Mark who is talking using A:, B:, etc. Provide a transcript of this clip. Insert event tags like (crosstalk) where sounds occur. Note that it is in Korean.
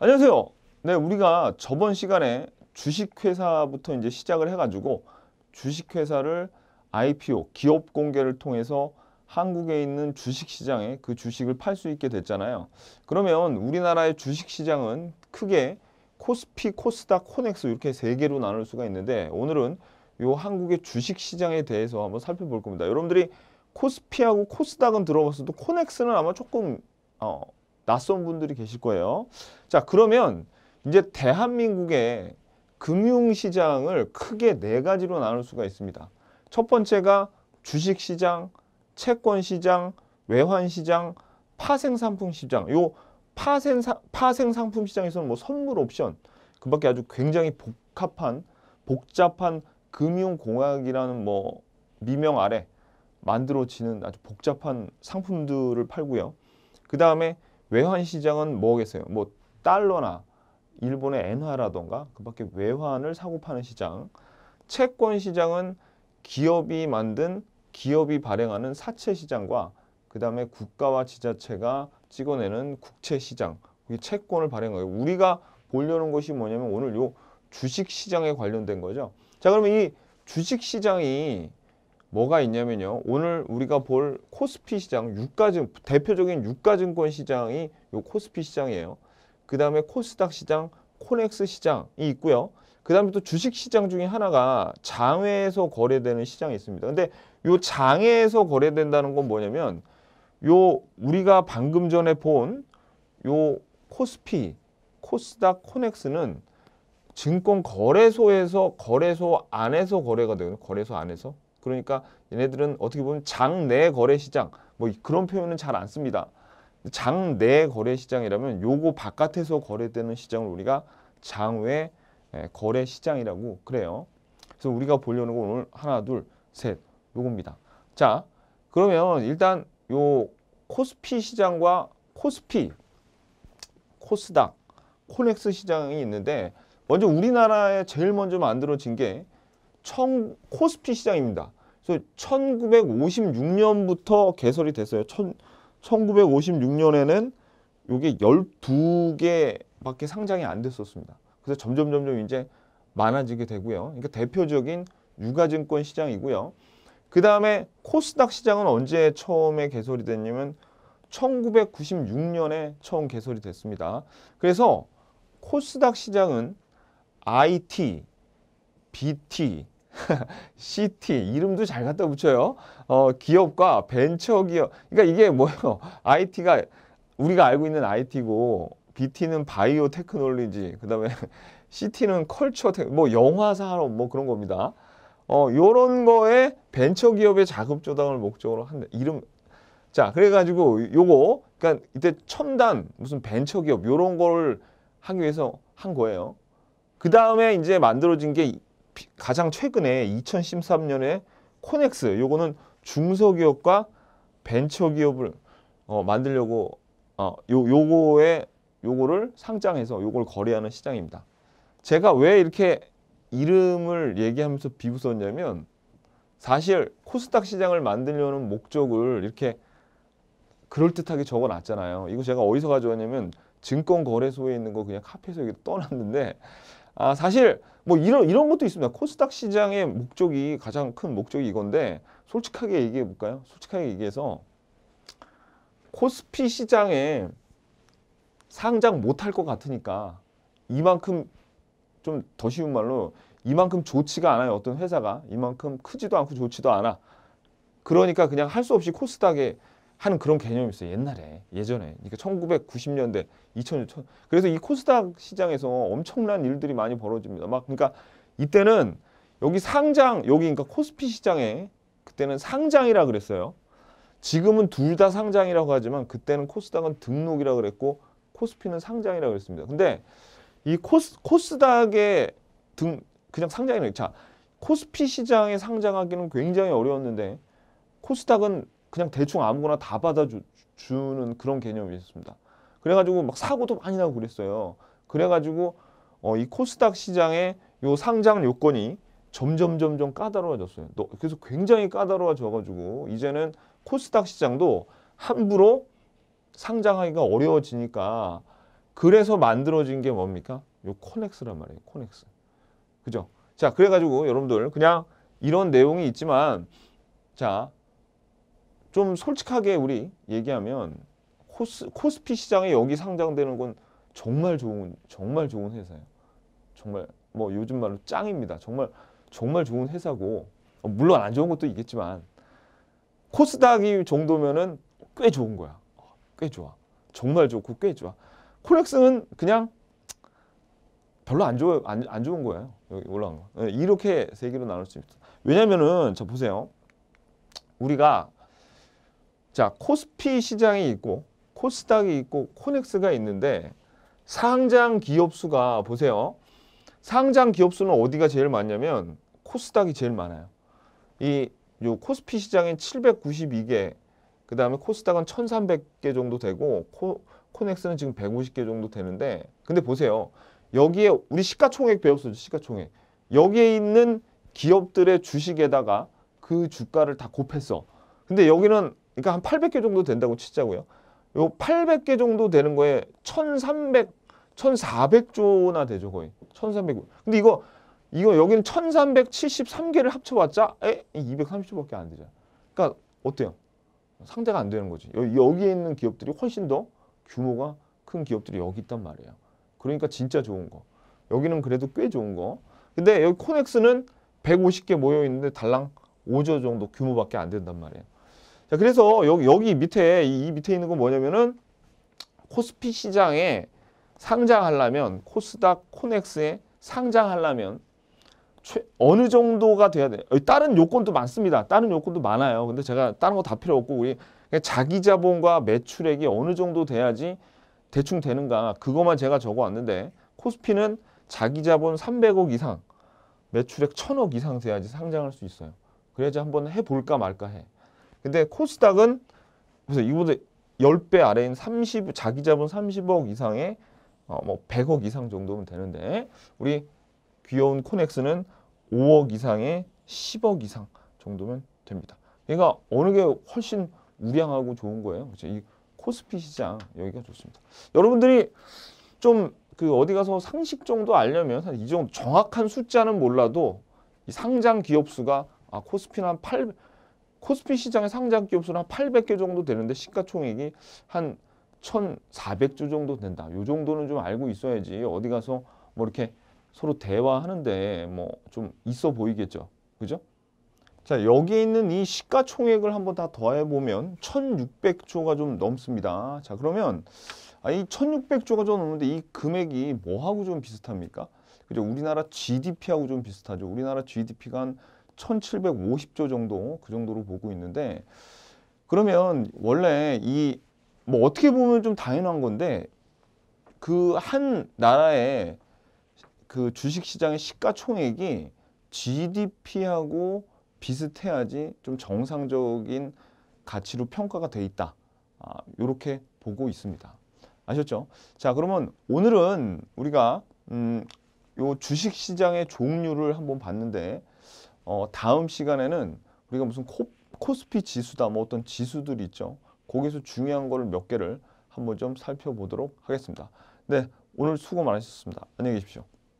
A: 안녕하세요. 네, 우리가 저번 시간에 주식회사부터 이제 시작을 해가지고 주식회사를 IPO, 기업 공개를 통해서 한국에 있는 주식시장에 그 주식을 팔 수 있게 됐잖아요. 그러면 우리나라의 주식시장은 크게 코스피, 코스닥, 코넥스 이렇게 세 개로 나눌 수가 있는데 오늘은 요 한국의 주식시장에 대해서 한번 살펴볼 겁니다. 여러분들이 코스피하고 코스닥은 들어봤어도 코넥스는 아마 조금 어, 낯선 분들이 계실 거예요. 자, 그러면 이제 대한민국의 금융시장을 크게 네 가지로 나눌 수가 있습니다. 첫 번째가 주식시장, 채권시장, 외환시장, 파생상품시장. 요 파생, 파생상품 시장에서는 뭐 선물 옵션, 그 밖에 아주 굉장히 복합한, 복잡한 금융공학이라는 뭐 미명 아래 만들어지는 아주 복잡한 상품들을 팔고요. 그 다음에 외환 시장은 뭐겠어요? 뭐 달러나 일본의 엔화라던가 그밖에 외환을 사고 파는 시장. 채권 시장은 기업이 만든 기업이 발행하는 사채 시장과 그 다음에 국가와 지자체가 찍어내는 국채 시장, 채권을 발행하고 우리가 보려는 것이 뭐냐면 오늘 요 주식 시장에 관련된 거죠. 자, 그러면 이 주식 시장이 뭐가 있냐면요. 오늘 우리가 볼 코스피 시장, 유가증 대표적인 유가증권 시장이 요 코스피 시장이에요. 그 다음에 코스닥 시장, 코넥스 시장이 있고요. 그 다음에 또 주식 시장 중에 하나가 장외에서 거래되는 시장이 있습니다. 근데 요 장외에서 거래된다는 건 뭐냐면 요 우리가 방금 전에 본 요 코스피, 코스닥, 코넥스는 증권 거래소에서 거래소 안에서 거래가 되거든요. 거래소 안에서. 그러니까 얘네들은 어떻게 보면 장내 거래 시장 뭐 그런 표현은 잘 안 씁니다. 장내 거래 시장이라면 요거 바깥에서 거래되는 시장을 우리가 장외 예, 거래 시장이라고 그래요. 그래서 우리가 보려는 건 오늘 하나 둘 셋 요겁니다. 자 그러면 일단 요 코스피 시장과 코스피 코스닥 코넥스 시장이 있는데 먼저 우리나라에 제일 먼저 만들어진 게 청, 코스피 시장입니다. 그래서 1956년부터 개설이 됐어요. 천, 1956년에는 요게 12개밖에 상장이 안 됐었습니다. 그래서 점점 점점 이제 많아지게 되고요. 그러니까 대표적인 유가증권 시장이고요. 그 다음에 코스닥 시장은 언제 처음에 개설이 됐냐면 1996년에 처음 개설이 됐습니다. 그래서 코스닥 시장은 IT, BT, (laughs) 시티 이름도 잘 갖다 붙여요. 어, 기업과 벤처 기업. 그러니까 이게 뭐예요? IT가 (laughs) 우리가 알고 있는 IT고 BT는 바이오 테크놀로지. 그다음에 CT는 (laughs) 컬처 테크, 뭐 영화 산업 뭐 그런 겁니다. 어, 요런 거에 벤처 기업의 자금 조당을 목적으로 한 이름 자, 그래 가지고 요거 그러니까 이때 첨단 무슨 벤처 기업 요런 걸 하기 위해서 한 거예요. 그다음에 이제 만들어진 게 가장 최근에 2013년에 코넥스 요거는 중소기업과 벤처기업을 어, 만들려고 어, 요, 요거에 요거를 상장해서 요걸 거래하는 시장입니다. 제가 왜 이렇게 이름을 얘기하면서 비웃었냐면 사실 코스닥 시장을 만들려는 목적을 이렇게 그럴듯하게 적어놨잖아요. 이거 제가 어디서 가져왔냐면 증권거래소에 있는 거 그냥 카페에서 여기 떠났는데 아, 사실 뭐 이런 이런 것도 있습니다. 코스닥 시장의 목적이 가장 큰 목적이 이건데 솔직하게 얘기해 볼까요? 솔직하게 얘기해서 코스피 시장에 상장 못할 것 같으니까 이만큼 좀 더 쉬운 말로 이만큼 좋지가 않아요. 어떤 회사가 이만큼 크지도 않고 좋지도 않아. 그러니까 그냥 할 수 없이 코스닥에 하는 그런 개념이 있어요. 옛날에, 예전에. 그러니까 1990년대, 2000년. 그래서 이 코스닥 시장에서 엄청난 일들이 많이 벌어집니다. 막 그러니까 이때는 여기 상장, 여기 그러니까 코스피 시장에 그때는 상장이라 그랬어요. 지금은 둘 다 상장이라고 하지만 그때는 코스닥은 등록이라 그랬고 코스피는 상장이라고 그랬습니다. 근데 이 코스, 코스닥의 등 그냥 상장이네 자, 코스피 시장에 상장하기는 굉장히 어려웠는데 코스닥은 그냥 대충 아무거나 다 받아주는 그런 개념이 있습니다. 그래가지고 막 사고도 많이 나고 그랬어요. 그래가지고 어, 이 코스닥 시장의 요 상장 요건이 점점 점점 까다로워졌어요. 그래서 굉장히 까다로워져가지고 이제는 코스닥 시장도 함부로 상장하기가 어려워지니까 그래서 만들어진 게 뭡니까? 요 코넥스란 말이에요. 코넥스. 그죠? 자, 그래가지고 여러분들 그냥 이런 내용이 있지만 자, 좀 솔직하게 우리 얘기하면 코스, 코스피 시장에 여기 상장되는 건 정말 좋은 정말 좋은 회사예요. 정말 뭐 요즘 말로 짱입니다. 정말 정말 좋은 회사고 어, 물론 안 좋은 것도 있겠지만 코스닥이 정도면은 꽤 좋은 거야. 꽤 좋아. 정말 좋고 꽤 좋아. 코렉스는 그냥 별로 안, 좋아, 안, 안 좋은 거예요. 여기 올라간 거. 예, 이렇게 세 개로 나눌 수있다 왜냐면은 자 보세요. 우리가 자, 코스피 시장이 있고 코스닥이 있고 코넥스가 있는데 상장 기업 수가 보세요. 상장 기업 수는 어디가 제일 많냐면 코스닥이 제일 많아요. 이 요 코스피 시장인 792개, 그 다음에 코스닥은 1300개 정도 되고 코, 코넥스는 지금 150개 정도 되는데 근데 보세요. 여기에 우리 시가총액 배웠어요. 시가총액. 여기에 있는 기업들의 주식에다가 그 주가를 다 곱했어. 근데 여기는 그러니까 한 800개 정도 된다고 치자고요. 요 800개 정도 되는 거에 1,300, 1,400조나 되죠 거의. 1,300. 근데 이거 이거 여기는 1,373개를 합쳐봤자 에 230조밖에 안 되잖아. 그러니까 어때요? 상대가 안 되는 거지. 여기에 있는 기업들이 훨씬 더 규모가 큰 기업들이 여기 있단 말이에요. 그러니까 진짜 좋은 거. 여기는 그래도 꽤 좋은 거. 근데 여기 코넥스는 150개 모여 있는데 달랑 5조 정도 규모밖에 안 된단 말이에요. 자, 그래서 여기, 여기 밑에, 이 밑에 있는 건 뭐냐면은 코스피 시장에 상장하려면 코스닥 코넥스에 상장하려면 최, 어느 정도가 돼야 돼요. 어, 다른 요건도 많습니다. 다른 요건도 많아요. 근데 제가 다른 거 다 필요 없고 우리 자기 자본과 매출액이 어느 정도 돼야지 대충 되는가 그것만 제가 적어왔는데 코스피는 자기 자본 300억 이상 매출액 1000억 이상 돼야지 상장할 수 있어요. 그래야지 한번 해볼까 말까 해. 근데 코스닥은 그래 이보다 10배 아래인 30 자기 자본 30억 이상의 어, 뭐 100억 이상 정도면 되는데 우리 귀여운 코넥스는 5억 이상의 10억 이상 정도면 됩니다. 그러니까 어느 게 훨씬 우량하고 좋은 거예요. 그렇죠? 이 코스피 시장 여기가 좋습니다. 여러분들이 좀 그 어디 가서 상식 정도 알려면 이 정도 정확한 숫자는 몰라도 이 상장 기업 수가 아 코스피는 한 8, 코스피 시장의 상장 기업수는 한 800개 정도 되는데 시가총액이 한 1,400조 정도 된다. 요 정도는 좀 알고 있어야지 어디 가서 뭐 이렇게 서로 대화하는데 뭐 좀 있어 보이겠죠. 그죠? 자, 여기 있는 이 시가총액을 한번 다 더해 보면 1,600조가 좀 넘습니다. 자, 그러면 아, 이 1,600조가 좀 넘는데 이 금액이 뭐하고 좀 비슷합니까? 그죠? 우리나라 GDP하고 좀 비슷하죠. 우리나라 GDP가 한 1,750조 정도 그 정도로 보고 있는데 그러면 원래 이 뭐 어떻게 보면 좀 당연한 건데 그 한 나라의 그 주식 시장의 시가총액이 GDP하고 비슷해야지 좀 정상적인 가치로 평가가 돼 있다. 아, 이렇게 보고 있습니다. 아셨죠? 자, 그러면 오늘은 우리가 음, 요 주식 시장의 종류를 한번 봤는데 어, 다음 시간에는 우리가 무슨 코, 코스피 지수다 뭐 어떤 지수들이 있죠. 거기서 중요한 거를 몇 개를 한번 좀 살펴보도록 하겠습니다. 네, 오늘 수고 많으셨습니다. 안녕히 계십시오.